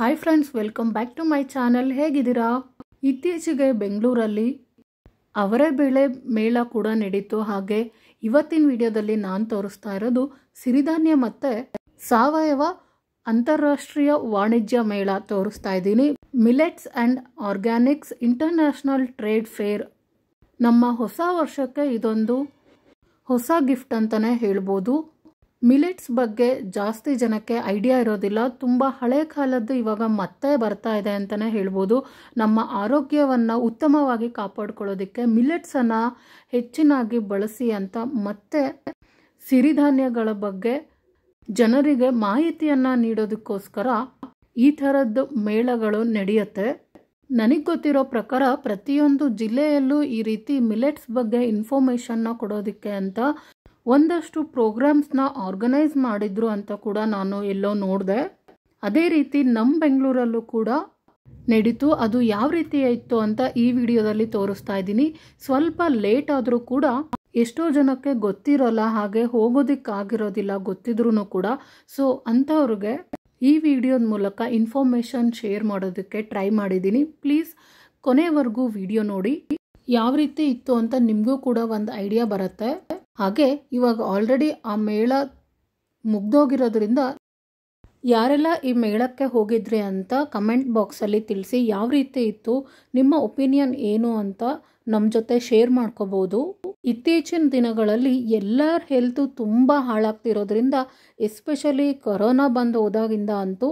hi friends welcome back to my channel ಹೇಗಿದ್ದೀರಾ ಇತ್ತೀಚೆಗೆ ಬೆಂಗಳೂರಲ್ಲಿ ಅವರೇ ಬೆಳೆ ಮೇಳ ಕೂಡ ನಡೀತು ಹಾಗೆ ಇವತ್ತಿನ ವಿಡಿಯೋದಲ್ಲಿ ನಾನು ತೋರಿಸ್ತಾ ಇರೋದು ಸಿರಿಧಾನ್ಯ ಮತ್ತು ಸಾವಯವ ಅಂತಾರಾಷ್ಟ್ರೀಯ ವಾಣಿಜ್ಯ ಮೇಳ ತೋರಿಸ್ತಾ ಇದ್ದೀನಿ millets and organics international trade fair ನಮ್ಮ ಹೊಸ ವರ್ಷಕ್ಕೆ ಇದೊಂದು ಹೊಸ ಗಿಫ್ಟ್ ಅಂತಲೇ ಹೇಳ್ಬೋದು ಮಿಲೆಟ್ಸ್ ಬಗ್ಗೆ ಜಾಸ್ತಿ ಜನಕ್ಕೆ ಐಡಿಯಾ ಇರೋದಿಲ್ಲ ತುಂಬ ಹಳೆ ಕಾಲದ್ದು ಇವಾಗ ಮತ್ತೆ ಬರ್ತಾ ಇದೆ ಅಂತಲೇ ಹೇಳ್ಬೋದು ನಮ್ಮ ಆರೋಗ್ಯವನ್ನು ಉತ್ತಮವಾಗಿ ಕಾಪಾಡ್ಕೊಳ್ಳೋದಕ್ಕೆ ಮಿಲೆಟ್ಸನ್ನು ಹೆಚ್ಚಿನಾಗಿ ಬಳಸಿ ಅಂತ ಮತ್ತೆ ಸಿರಿಧಾನ್ಯಗಳ ಬಗ್ಗೆ ಜನರಿಗೆ ಮಾಹಿತಿಯನ್ನು ನೀಡೋದಕ್ಕೋಸ್ಕರ ಈ ಥರದ್ದು ಮೇಳಗಳು ನಡೆಯುತ್ತೆ ನನಗೆ ಗೊತ್ತಿರೋ ಪ್ರಕಾರ ಪ್ರತಿಯೊಂದು ಜಿಲ್ಲೆಯಲ್ಲೂ ಈ ರೀತಿ ಮಿಲೆಟ್ಸ್ ಬಗ್ಗೆ ಇನ್ಫಾರ್ಮೇಷನ್ನ ಕೊಡೋದಕ್ಕೆ ಅಂತ ಒಂದಷ್ಟು ಪ್ರೋಗ್ರಾಮ್ಸ್ನ ಆರ್ಗನೈಸ್ ಮಾಡಿದ್ರು ಅಂತ ಕೂಡ ನಾನು ಎಲ್ಲೋ ನೋಡಿದೆ ಅದೇ ರೀತಿ ನಮ್ಮ ಬೆಂಗಳೂರಲ್ಲೂ ಕೂಡ ನಡೀತು ಅದು ಯಾವ ರೀತಿ ಇತ್ತು ಅಂತ ಈ ವಿಡಿಯೋದಲ್ಲಿ ತೋರಿಸ್ತಾ ಇದ್ದೀನಿ ಸ್ವಲ್ಪ ಲೇಟ್ ಆದರೂ ಕೂಡ ಎಷ್ಟೋ ಜನಕ್ಕೆ ಗೊತ್ತಿರೋಲ್ಲ ಹಾಗೆ ಆಗಿರೋದಿಲ್ಲ ಗೊತ್ತಿದ್ರು ಕೂಡ ಸೊ ಅಂಥವ್ರಿಗೆ ಈ ವಿಡಿಯೋದ ಮೂಲಕ ಇನ್ಫಾರ್ಮೇಷನ್ ಶೇರ್ ಮಾಡೋದಕ್ಕೆ ಟ್ರೈ ಮಾಡಿದ್ದೀನಿ ಪ್ಲೀಸ್ ಕೊನೆವರೆಗೂ ವಿಡಿಯೋ ನೋಡಿ ಯಾವ ರೀತಿ ಇತ್ತು ಅಂತ ನಿಮಗೂ ಕೂಡ ಒಂದು ಐಡಿಯಾ ಬರುತ್ತೆ ಹಾಗೆ ಇವಾಗ ಆಲ್ರೆಡಿ ಆ ಮೇಳ ಮುಗ್ದೋಗಿರೋದ್ರಿಂದ ಯಾರೆಲ್ಲ ಈ ಮೇಳಕ್ಕೆ ಹೋಗಿದ್ರಿ ಅಂತ ಕಮೆಂಟ್ ಬಾಕ್ಸಲ್ಲಿ ತಿಳಿಸಿ ಯಾವ ರೀತಿ ಇತ್ತು ನಿಮ್ಮ ಒಪಿನಿಯನ್ ಏನು ಅಂತ ನಮ್ಮ ಜೊತೆ ಶೇರ್ ಮಾಡ್ಕೋಬೋದು ಇತ್ತೀಚಿನ ದಿನಗಳಲ್ಲಿ ಎಲ್ಲರ ಹೆಲ್ತು ತುಂಬ ಹಾಳಾಗ್ತಿರೋದ್ರಿಂದ ಎಸ್ಪೆಷಲಿ ಕೊರೋನಾ ಬಂದು ಹೋದಾಗಿಂದ ಅಂತೂ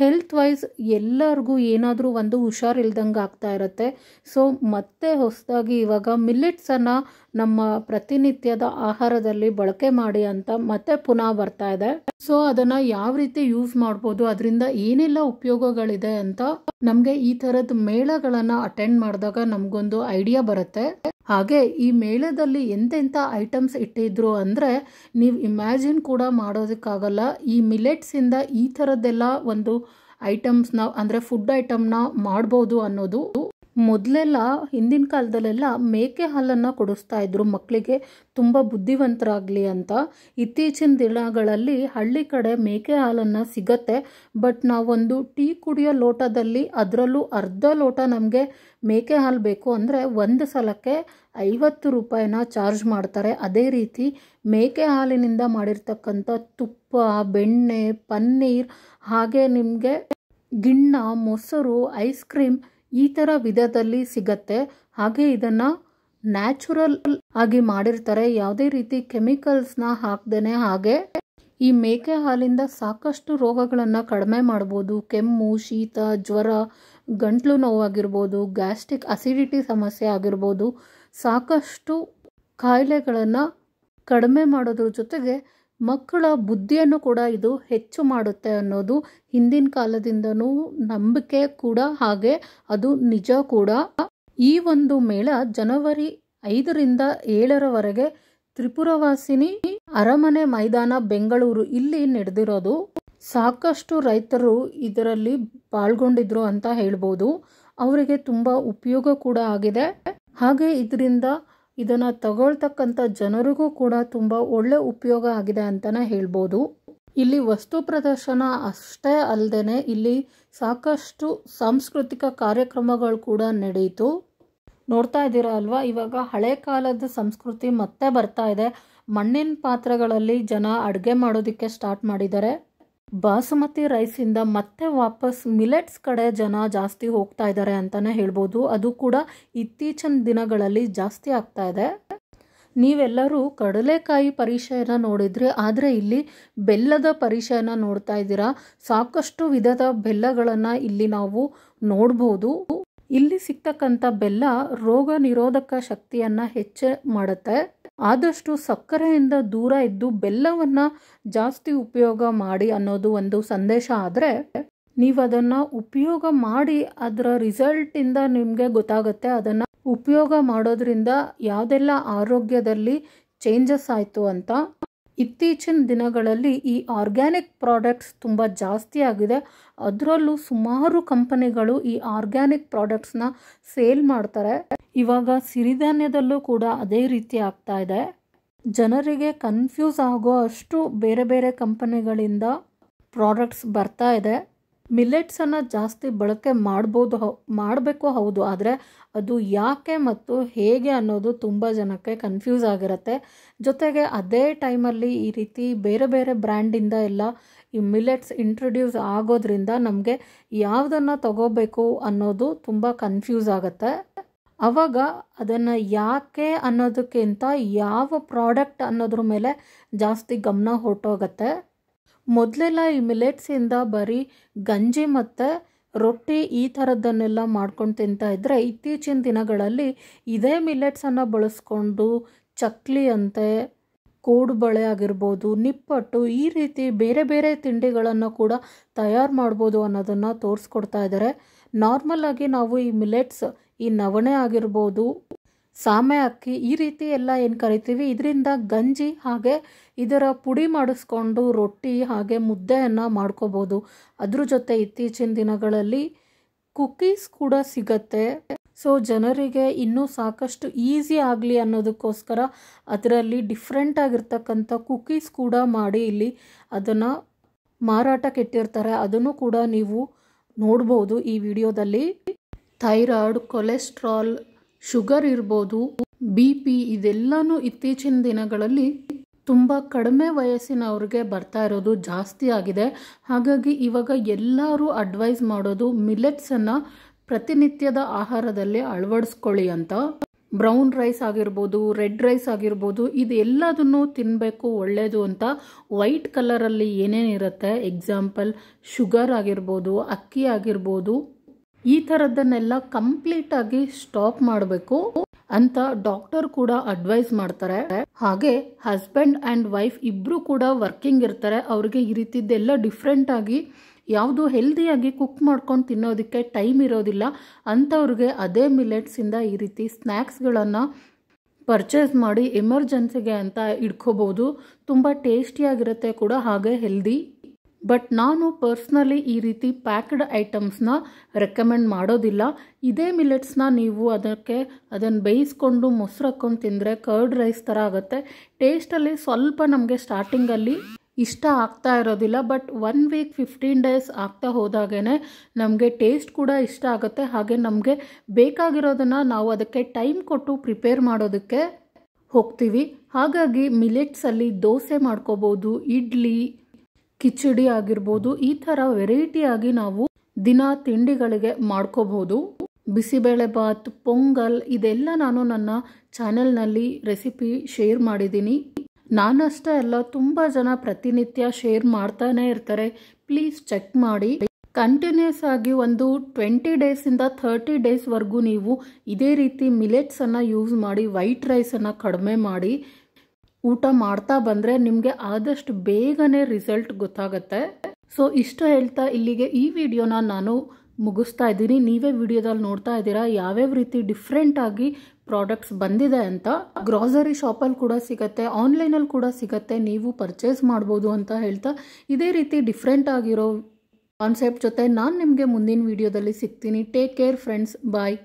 ಹೆಲ್ತ್ ವೈಸ್ ಎಲ್ಲರಿಗೂ ಏನಾದರೂ ಒಂದು ಹುಷಾರಿಲ್ದಂಗೆ ಆಗ್ತಾ ಇರುತ್ತೆ ಸೊ ಮತ್ತೆ ಹೊಸದಾಗಿ ಇವಾಗ ಮಿಲ್ಲೆಟ್ಸನ್ನು ನಮ್ಮ ಪ್ರತಿನಿತ್ಯದ ಆಹಾರದಲ್ಲಿ ಬಳಕೆ ಮಾಡಿ ಅಂತ ಮತ್ತೆ ಪುನಃ ಬರ್ತಾ ಇದೆ ಸೊ ಅದನ್ನು ಯಾವ ರೀತಿ ಯೂಸ್ ಮಾಡ್ಬೋದು ಅದರಿಂದ ಏನೆಲ್ಲ ಉಪಯೋಗಗಳಿದೆ ಅಂತ ನಮಗೆ ಈ ಥರದ ಮೇಳಗಳನ್ನು ಅಟೆಂಡ್ ಮಾಡಿದಾಗ ನಮಗೊಂದು ಐಡಿಯಾ ಬರುತ್ತೆ ಹಾಗೆ ಈ ಮೇಳದಲ್ಲಿ ಎಂತೆಂಥ ಐಟಮ್ಸ್ ಇಟ್ಟಿದ್ರು ಅಂದರೆ ನೀವು ಇಮ್ಯಾಜಿನ್ ಕೂಡ ಮಾಡೋದಕ್ಕಾಗಲ್ಲ ಈ ಮಿಲೆಟ್ಸಿಂದ ಈ ಥರದ್ದೆಲ್ಲ ಒಂದು ಐಟಮ್ಸ್ನ ಅಂದರೆ ಫುಡ್ ಐಟಮ್ನ ಮಾಡ್ಬೋದು ಅನ್ನೋದು ಮೊದಲೆಲ್ಲ ಹಿಂದಿನ ಕಾಲದಲ್ಲೆಲ್ಲ ಮೇಕೆ ಹಾಲನ್ನು ಕೊಡಿಸ್ತಾ ಇದ್ರು ಮಕ್ಕಳಿಗೆ ತುಂಬ ಬುದ್ಧಿವಂತರಾಗಲಿ ಅಂತ ಇತ್ತೀಚಿನ ದಿನಗಳಲ್ಲಿ ಹಳ್ಳಿ ಕಡೆ ಮೇಕೆ ಹಾಲನ್ನು ಸಿಗತ್ತೆ ಬಟ್ ನಾವೊಂದು ಟೀ ಕುಡಿಯೋ ಲೋಟದಲ್ಲಿ ಅದರಲ್ಲೂ ಅರ್ಧ ಲೋಟ ನಮಗೆ ಮೇಕೆ ಹಾಲು ಬೇಕು ಅಂದರೆ ಒಂದು ಸಲಕ್ಕೆ ಐವತ್ತು ರೂಪಾಯಿನ ಚಾರ್ಜ್ ಮಾಡ್ತಾರೆ ಅದೇ ರೀತಿ ಮೇಕೆ ಹಾಲಿನಿಂದ ಮಾಡಿರ್ತಕ್ಕಂಥ ತುಪ್ಪ ಬೆಣ್ಣೆ ಪನ್ನೀರ್ ಹಾಗೆ ನಿಮಗೆ ಗಿಣ್ಣ ಮೊಸರು ಐಸ್ ಕ್ರೀಮ್ ಈ ಥರ ವಿಧದಲ್ಲಿ ಸಿಗತ್ತೆ ಹಾಗೆ ಇದನ್ನು ನ್ಯಾಚುರಲ್ ಆಗಿ ಮಾಡಿರ್ತಾರೆ ಯಾವುದೇ ರೀತಿ ಕೆಮಿಕಲ್ಸ್ನ ಹಾಕ್ದೇನೆ ಹಾಗೆ ಈ ಮೇಕೆ ಹಾಲಿಂದ ಸಾಕಷ್ಟು ರೋಗಗಳನ್ನು ಕಡಿಮೆ ಮಾಡ್ಬೋದು ಕೆಮ್ಮು ಶೀತ ಜ್ವರ ಗಂಟ್ಲು ನೋವಾಗಿರ್ಬೋದು ಗ್ಯಾಸ್ಟ್ರಿಕ್ ಅಸಿಡಿಟಿ ಸಮಸ್ಯೆ ಆಗಿರ್ಬೋದು ಸಾಕಷ್ಟು ಕಾಯಿಲೆಗಳನ್ನು ಕಡಿಮೆ ಮಾಡೋದ್ರ ಜೊತೆಗೆ ಮಕ್ಕಳ ಬುದ್ಧಿಯನ್ನು ಕೂಡ ಇದು ಹೆಚ್ಚು ಮಾಡುತ್ತೆ ಅನ್ನೋದು ಹಿಂದಿನ ಕಾಲದಿಂದನೂ ನಂಬಿಕೆ ಕೂಡ ಹಾಗೆ ಅದು ನಿಜ ಕೂಡ ಈ ಒಂದು ಮೇಳ ಜನವರಿ ಐದರಿಂದ ಏಳರವರೆಗೆ ತ್ರಿಪುರವಾಸಿನಿ ಅರಮನೆ ಮೈದಾನ ಬೆಂಗಳೂರು ಇಲ್ಲಿ ನಡೆದಿರೋದು ಸಾಕಷ್ಟು ರೈತರು ಇದರಲ್ಲಿ ಪಾಲ್ಗೊಂಡಿದ್ರು ಅಂತ ಹೇಳ್ಬೋದು ಅವರಿಗೆ ತುಂಬ ಉಪಯೋಗ ಕೂಡ ಆಗಿದೆ ಹಾಗೆ ಇದರಿಂದ ಇದನ್ನು ತಗೊಳ್ತಕ್ಕಂಥ ಜನರಿಗೂ ಕೂಡ ತುಂಬ ಒಳ್ಳೆ ಉಪಯೋಗ ಆಗಿದೆ ಅಂತಲೇ ಹೇಳ್ಬೋದು ಇಲ್ಲಿ ವಸ್ತು ಪ್ರದರ್ಶನ ಅಷ್ಟೇ ಅಲ್ಲದೆ ಇಲ್ಲಿ ಸಾಕಷ್ಟು ಸಾಂಸ್ಕೃತಿಕ ಕಾರ್ಯಕ್ರಮಗಳು ಕೂಡ ನಡೆಯಿತು ನೋಡ್ತಾ ಇದ್ದೀರಾ ಅಲ್ವಾ ಇವಾಗ ಹಳೆ ಕಾಲದ ಸಂಸ್ಕೃತಿ ಮತ್ತೆ ಬರ್ತಾ ಇದೆ ಮಣ್ಣಿನ ಪಾತ್ರೆಗಳಲ್ಲಿ ಜನ ಅಡುಗೆ ಮಾಡೋದಕ್ಕೆ ಸ್ಟಾರ್ಟ್ ಮಾಡಿದ್ದಾರೆ ಬಾಸುಮತಿ ರೈಸಿಂದ ಮತ್ತೆ ವಾಪಸ್ ಮಿಲೆಟ್ಸ್ ಕಡೆ ಜನ ಜಾಸ್ತಿ ಹೋಗ್ತಾ ಇದ್ದಾರೆ ಅಂತಲೇ ಹೇಳ್ಬೋದು ಅದು ಕೂಡ ಇತ್ತೀಚಿನ ದಿನಗಳಲ್ಲಿ ಜಾಸ್ತಿ ಆಗ್ತಾ ಇದೆ ನೀವೆಲ್ಲರೂ ಕಡಲೆಕಾಯಿ ಪರಿಚಯನ ನೋಡಿದ್ರಿ ಆದರೆ ಇಲ್ಲಿ ಬೆಲ್ಲದ ಪರಿಚಯನ ನೋಡ್ತಾ ಇದ್ದೀರಾ ಸಾಕಷ್ಟು ವಿಧದ ಬೆಲ್ಲಗಳನ್ನು ಇಲ್ಲಿ ನಾವು ನೋಡ್ಬೋದು ಇಲ್ಲಿ ಸಿಗ್ತಕ್ಕಂಥ ಬೆಲ್ಲ ರೋಗ ನಿರೋಧಕ ಶಕ್ತಿಯನ್ನು ಹೆಚ್ಚು ಮಾಡುತ್ತೆ ಆದಷ್ಟು ಸಕ್ಕರೆಯಿಂದ ದೂರ ಇದ್ದು ಬೆಲ್ಲವನ್ನು ಜಾಸ್ತಿ ಉಪಯೋಗ ಮಾಡಿ ಅನ್ನೋದು ಒಂದು ಸಂದೇಶ ಆದರೆ ನೀವು ಅದನ್ನು ಉಪಯೋಗ ಮಾಡಿ ಅದರ ರಿಸಲ್ಟಿಂದ ನಿಮಗೆ ಗೊತ್ತಾಗುತ್ತೆ ಅದನ್ನು ಉಪಯೋಗ ಮಾಡೋದ್ರಿಂದ ಯಾವುದೆಲ್ಲ ಆರೋಗ್ಯದಲ್ಲಿ ಚೇಂಜಸ್ ಆಯಿತು ಅಂತ ಇತ್ತೀಚಿನ ದಿನಗಳಲ್ಲಿ ಈ ಆರ್ಗ್ಯಾನಿಕ್ ಪ್ರಾಡಕ್ಟ್ಸ್ ತುಂಬ ಜಾಸ್ತಿ ಆಗಿದೆ ಅದರಲ್ಲೂ ಸುಮಾರು ಕಂಪನಿಗಳು ಈ ಆರ್ಗ್ಯಾನಿಕ್ ಪ್ರಾಡಕ್ಟ್ಸ್ನ ಸೇಲ್ ಮಾಡ್ತಾರೆ ಇವಾಗ ಸಿರಿಧಾನ್ಯದಲ್ಲೂ ಕೂಡ ಅದೇ ರೀತಿ ಆಗ್ತಾ ಇದೆ ಜನರಿಗೆ ಕನ್ಫ್ಯೂಸ್ ಆಗೋ ಅಷ್ಟು ಬೇರೆ ಬೇರೆ ಕಂಪನಿಗಳಿಂದ ಪ್ರಾಡಕ್ಟ್ಸ್ ಬರ್ತಾ ಇದೆ ಮಿಲೆಟ್ಸನ್ನು ಜಾಸ್ತಿ ಬಳಕೆ ಮಾಡ್ಬೋದು ಹೌ ಮಾಡಬೇಕು ಹೌದು ಆದರೆ ಅದು ಯಾಕೆ ಮತ್ತು ಹೇಗೆ ಅನ್ನೋದು ತುಂಬ ಜನಕ್ಕೆ ಕನ್ಫ್ಯೂಸ್ ಆಗಿರುತ್ತೆ ಜೊತೆಗೆ ಅದೇ ಟೈಮಲ್ಲಿ ಈ ರೀತಿ ಬೇರೆ ಬೇರೆ ಬ್ರ್ಯಾಂಡಿಂದ ಎಲ್ಲ ಈ ಮಿಲೆಟ್ಸ್ ಇಂಟ್ರೊಡ್ಯೂಸ್ ಆಗೋದ್ರಿಂದ ನಮಗೆ ಯಾವುದನ್ನು ತಗೋಬೇಕು ಅನ್ನೋದು ತುಂಬ ಕನ್ಫ್ಯೂಸ್ ಆಗುತ್ತೆ ಆವಾಗ ಅದನ್ನು ಯಾಕೆ ಅನ್ನೋದಕ್ಕಿಂತ ಯಾವ ಪ್ರಾಡಕ್ಟ್ ಅನ್ನೋದ್ರ ಮೇಲೆ ಜಾಸ್ತಿ ಗಮನ ಹೊರಟೋಗತ್ತೆ ಮೊದಲೆಲ್ಲ ಈ ಮಿಲೆಟ್ಸಿಂದ ಬರೀ ಗಂಜಿ ಮತ್ತು ರೊಟ್ಟಿ ಈ ಥರದ್ದನ್ನೆಲ್ಲ ಮಾಡ್ಕೊಂಡು ತಿಂತಾ ಇದ್ದರೆ ಇತ್ತೀಚಿನ ದಿನಗಳಲ್ಲಿ ಇದೇ ಮಿಲೆಟ್ಸನ್ನು ಬಳಸ್ಕೊಂಡು ಚಕ್ಲಿ ಅಂತೆ ಕೋಡುಬಳೆ ಆಗಿರ್ಬೋದು ನಿಪ್ಪಟ್ಟು ಈ ರೀತಿ ಬೇರೆ ಬೇರೆ ತಿಂಡಿಗಳನ್ನು ಕೂಡ ತಯಾರು ಮಾಡ್ಬೋದು ಅನ್ನೋದನ್ನು ತೋರಿಸ್ಕೊಡ್ತಾ ಇದ್ದಾರೆ ನಾರ್ಮಲ್ ಆಗಿ ನಾವು ಈ ಮಿಲೆಟ್ಸ್ ಈ ನವಣೆ ಆಗಿರ್ಬೋದು ಸಾಮೆ ಅಕ್ಕಿ ಈ ರೀತಿ ಎಲ್ಲ ಏನು ಕರಿತೀವಿ ಇದರಿಂದ ಗಂಜಿ ಹಾಗೆ ಇದರ ಪುಡಿ ಮಾಡಿಸ್ಕೊಂಡು ರೊಟ್ಟಿ ಹಾಗೆ ಮುದ್ದೆಯನ್ನು ಮಾಡ್ಕೋಬೋದು ಅದ್ರ ಜೊತೆ ಇತ್ತೀಚಿನ ದಿನಗಳಲ್ಲಿ ಕುಕ್ಕೀಸ್ ಕೂಡ ಸಿಗತ್ತೆ ಸೊ ಜನರಿಗೆ ಇನ್ನೂ ಸಾಕಷ್ಟು ಈಸಿ ಆಗಲಿ ಅನ್ನೋದಕ್ಕೋಸ್ಕರ ಅದರಲ್ಲಿ ಡಿಫ್ರೆಂಟ್ ಆಗಿರ್ತಕ್ಕಂಥ ಕುಕ್ಕೀಸ್ ಕೂಡ ಮಾಡಿ ಇಲ್ಲಿ ಅದನ್ನು ಮಾರಾಟಕ್ಕೆ ಇಟ್ಟಿರ್ತಾರೆ ಅದನ್ನು ಕೂಡ ನೀವು ನೋಡ್ಬೋದು ಈ ವಿಡಿಯೋದಲ್ಲಿ ಥೈರಾಯ್ಡ್ ಕೊಲೆಸ್ಟ್ರಾಲ್ ಶುಗರ್ ಇರ್ಬೋದು ಬಿ ಪಿ ಇದೆಲ್ಲನೂ ಇತ್ತೀಚಿನ ದಿನಗಳಲ್ಲಿ ತುಂಬ ಕಡಿಮೆ ವಯಸ್ಸಿನವ್ರಿಗೆ ಬರ್ತಾ ಇರೋದು ಜಾಸ್ತಿ ಆಗಿದೆ ಹಾಗಾಗಿ ಇವಾಗ ಎಲ್ಲರೂ ಅಡ್ವೈಸ್ ಮಾಡೋದು ಮಿಲೆಟ್ಸನ್ನು ಪ್ರತಿನಿತ್ಯದ ಆಹಾರದಲ್ಲಿ ಅಳವಡಿಸ್ಕೊಳ್ಳಿ ಅಂತ ಬ್ರೌನ್ ರೈಸ್ ಆಗಿರ್ಬೋದು ರೆಡ್ ರೈಸ್ ಆಗಿರ್ಬೋದು ಇದೆಲ್ಲದನ್ನು ತಿನ್ನಬೇಕು ಒಳ್ಳೆಯದು ಅಂತ ವೈಟ್ ಕಲರಲ್ಲಿ ಏನೇನಿರುತ್ತೆ ಎಕ್ಸಾಂಪಲ್ ಶುಗರ್ ಆಗಿರ್ಬೋದು ಅಕ್ಕಿ ಆಗಿರ್ಬೋದು ಈ ಥರದ್ದನ್ನೆಲ್ಲ ಆಗಿ ಸ್ಟಾಪ್ ಮಾಡಬೇಕು ಅಂತ ಡಾಕ್ಟರ್ ಕೂಡ ಅಡ್ವೈಸ್ ಮಾಡ್ತಾರೆ ಹಾಗೆ ಹಸ್ಬೆಂಡ್ ಆ್ಯಂಡ್ ವೈಫ್ ಇಬ್ಬರು ಕೂಡ ವರ್ಕಿಂಗ್ ಇರ್ತಾರೆ ಅವ್ರಿಗೆ ಈ ರೀತಿದ್ದೆಲ್ಲ ಡಿಫ್ರೆಂಟ್ ಆಗಿ ಯಾವುದು ಹೆಲ್ದಿಯಾಗಿ ಕುಕ್ ಮಾಡ್ಕೊಂಡು ತಿನ್ನೋದಕ್ಕೆ ಟೈಮ್ ಇರೋದಿಲ್ಲ ಅಂಥವ್ರಿಗೆ ಅದೇ ಮಿಲೆಟ್ಸಿಂದ ಈ ರೀತಿ ಸ್ನ್ಯಾಕ್ಸ್ಗಳನ್ನು ಪರ್ಚೇಸ್ ಮಾಡಿ ಎಮರ್ಜೆನ್ಸಿಗೆ ಅಂತ ಇಟ್ಕೋಬೋದು ತುಂಬ ಟೇಸ್ಟಿಯಾಗಿರುತ್ತೆ ಕೂಡ ಹಾಗೆ ಹೆಲ್ದಿ ಬಟ್ ನಾನು ಪರ್ಸ್ನಲಿ ಈ ರೀತಿ ಪ್ಯಾಕ್ಡ್ ಐಟಮ್ಸ್ನ ರೆಕಮೆಂಡ್ ಮಾಡೋದಿಲ್ಲ ಇದೇ ಮಿಲೆಟ್ಸ್ನ ನೀವು ಅದಕ್ಕೆ ಅದನ್ನು ಬೇಯಿಸ್ಕೊಂಡು ಮೊಸರು ಹಾಕ್ಕೊಂಡು ತಿಂದರೆ ಕರ್ಡ್ ರೈಸ್ ಥರ ಆಗುತ್ತೆ ಟೇಸ್ಟಲ್ಲಿ ಸ್ವಲ್ಪ ನಮಗೆ ಸ್ಟಾರ್ಟಿಂಗಲ್ಲಿ ಇಷ್ಟ ಆಗ್ತಾ ಇರೋದಿಲ್ಲ but one week fifteen days ಆಗ್ತಾ ಹೋದಾಗೇ ನಮಗೆ ಟೇಸ್ಟ್ ಕೂಡ ಇಷ್ಟ ಆಗುತ್ತೆ ಹಾಗೆ ನಮಗೆ ಬೇಕಾಗಿರೋದನ್ನು ನಾವು ಅದಕ್ಕೆ ಟೈಮ್ ಕೊಟ್ಟು ಪ್ರಿಪೇರ್ ಮಾಡೋದಕ್ಕೆ ಹೋಗ್ತೀವಿ ಹಾಗಾಗಿ ಮಿಲೆಟ್ಸಲ್ಲಿ ದೋಸೆ ಮಾಡ್ಕೋಬೋದು ಇಡ್ಲಿ ಕಿಚಡಿ ಆಗಿರ್ಬೋದು ಈ ಥರ ಆಗಿ ನಾವು ದಿನ ತಿಂಡಿಗಳಿಗೆ ಮಾಡ್ಕೋಬಹುದು ಬಿಸಿಬೇಳೆಬಾತ್ ಪೊಂಗಲ್ ಇದೆಲ್ಲ ನಾನು ನನ್ನ ಚಾನೆಲ್ನಲ್ಲಿ ರೆಸಿಪಿ ಶೇರ್ ಮಾಡಿದ್ದೀನಿ ನಾನಷ್ಟೇ ಅಲ್ಲ ತುಂಬ ಜನ ಪ್ರತಿನಿತ್ಯ ಶೇರ್ ಮಾಡ್ತಾನೆ ಇರ್ತಾರೆ ಪ್ಲೀಸ್ ಚೆಕ್ ಮಾಡಿ ಕಂಟಿನ್ಯೂಸ್ ಆಗಿ ಒಂದು ಟ್ವೆಂಟಿ ಡೇಸಿಂದ ಥರ್ಟಿ ಡೇಸ್ವರೆಗೂ ನೀವು ಇದೇ ರೀತಿ ಮಿಲೆಟ್ಸನ್ನು ಯೂಸ್ ಮಾಡಿ ವೈಟ್ ರೈಸನ್ನು ಕಡಿಮೆ ಮಾಡಿ ಊಟ ಮಾಡ್ತಾ ಬಂದರೆ ನಿಮಗೆ ಆದಷ್ಟು ಬೇಗನೆ ರಿಸಲ್ಟ್ ಗೊತ್ತಾಗುತ್ತೆ ಸೊ ಇಷ್ಟ ಹೇಳ್ತಾ ಇಲ್ಲಿಗೆ ಈ ವಿಡಿಯೋನ ನಾನು ಮುಗಿಸ್ತಾ ಇದ್ದೀನಿ ನೀವೇ ವಿಡಿಯೋದಲ್ಲಿ ನೋಡ್ತಾ ಇದ್ದೀರಾ ಯಾವ್ಯಾವ ರೀತಿ ಡಿಫ್ರೆಂಟ್ ಆಗಿ ಪ್ರಾಡಕ್ಟ್ಸ್ ಬಂದಿದೆ ಅಂತ ಗ್ರಾಸರಿ ಶಾಪಲ್ಲಿ ಕೂಡ ಸಿಗುತ್ತೆ ಆನ್ಲೈನಲ್ಲಿ ಕೂಡ ಸಿಗುತ್ತೆ ನೀವು ಪರ್ಚೇಸ್ ಮಾಡ್ಬೋದು ಅಂತ ಹೇಳ್ತಾ ಇದೇ ರೀತಿ ಡಿಫ್ರೆಂಟ್ ಆಗಿರೋ ಕಾನ್ಸೆಪ್ಟ್ ಜೊತೆ ನಾನು ನಿಮಗೆ ಮುಂದಿನ ವಿಡಿಯೋದಲ್ಲಿ ಸಿಗ್ತೀನಿ ಟೇಕ್ ಕೇರ್ ಫ್ರೆಂಡ್ಸ್ ಬಾಯ್